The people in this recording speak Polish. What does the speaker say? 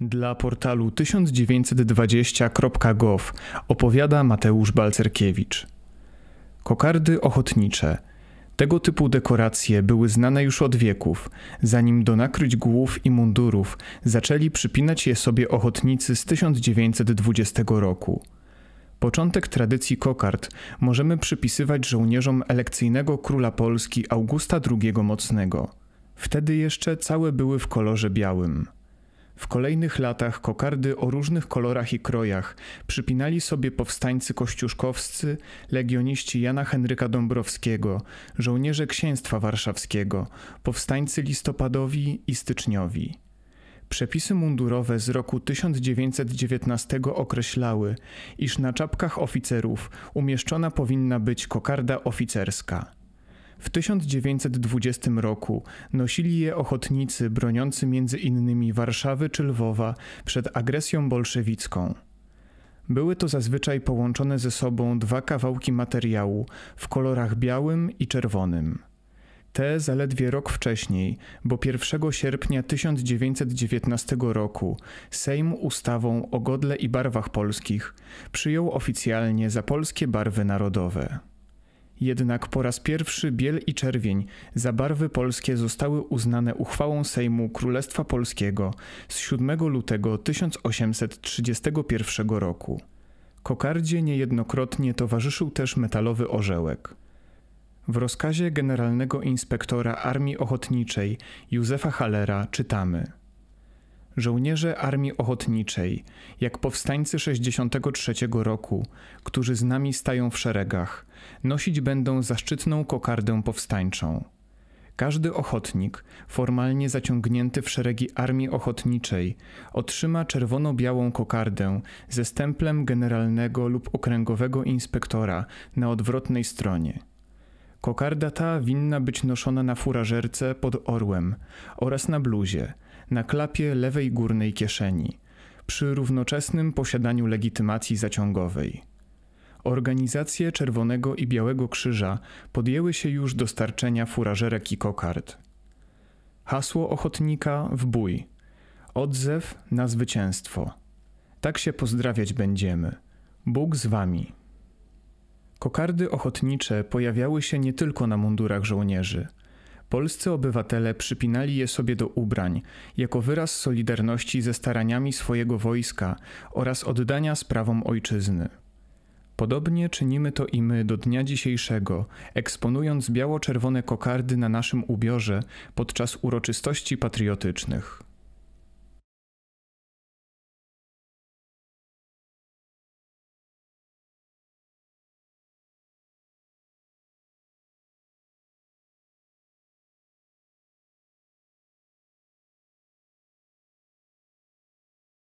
Dla portalu 1920.gov opowiada Mateusz Balcerkiewicz. Kokardy ochotnicze. Tego typu dekoracje były znane już od wieków, zanim do nakryć głów i mundurów zaczęli przypinać je sobie ochotnicy z 1920 roku. Początek tradycji kokard możemy przypisywać żołnierzom elekcyjnego króla Polski Augusta II Mocnego. Wtedy jeszcze całe były w kolorze białym. W kolejnych latach kokardy o różnych kolorach i krojach przypinali sobie powstańcy kościuszkowscy, legioniści Jana Henryka Dąbrowskiego, żołnierze księstwa warszawskiego, powstańcy listopadowi i styczniowi. Przepisy mundurowe z roku 1919 określały, iż na czapkach oficerów umieszczona powinna być kokarda oficerska. W 1920 roku nosili je ochotnicy broniący między innymi Warszawy czy Lwowa przed agresją bolszewicką. Były to zazwyczaj połączone ze sobą dwa kawałki materiału w kolorach białym i czerwonym. Te zaledwie rok wcześniej, bo 1 sierpnia 1919 roku Sejm ustawą o godle i barwach polskich przyjął oficjalnie za polskie barwy narodowe. Jednak po raz pierwszy biel i czerwień za barwy polskie zostały uznane uchwałą Sejmu Królestwa Polskiego z 7 lutego 1831 roku. Kokardzie niejednokrotnie towarzyszył też metalowy orzełek. W rozkazie generalnego inspektora Armii Ochotniczej Józefa Halera czytamy – Żołnierze Armii Ochotniczej, jak powstańcy 63 roku, którzy z nami stają w szeregach, nosić będą zaszczytną kokardę powstańczą. Każdy ochotnik, formalnie zaciągnięty w szeregi Armii Ochotniczej, otrzyma czerwono-białą kokardę ze stemplem generalnego lub okręgowego inspektora na odwrotnej stronie. Kokarda ta winna być noszona na furażerce pod orłem oraz na bluzie – na klapie lewej górnej kieszeni, przy równoczesnym posiadaniu legitymacji zaciągowej. Organizacje Czerwonego i Białego Krzyża podjęły się już dostarczenia furażerek i kokard. Hasło ochotnika w bój. Odzew na zwycięstwo. Tak się pozdrawiać będziemy. Bóg z wami. Kokardy ochotnicze pojawiały się nie tylko na mundurach żołnierzy – Polscy obywatele przypinali je sobie do ubrań, jako wyraz solidarności ze staraniami swojego wojska oraz oddania sprawom ojczyzny. Podobnie czynimy to i my do dnia dzisiejszego, eksponując biało-czerwone kokardy na naszym ubiorze podczas uroczystości patriotycznych.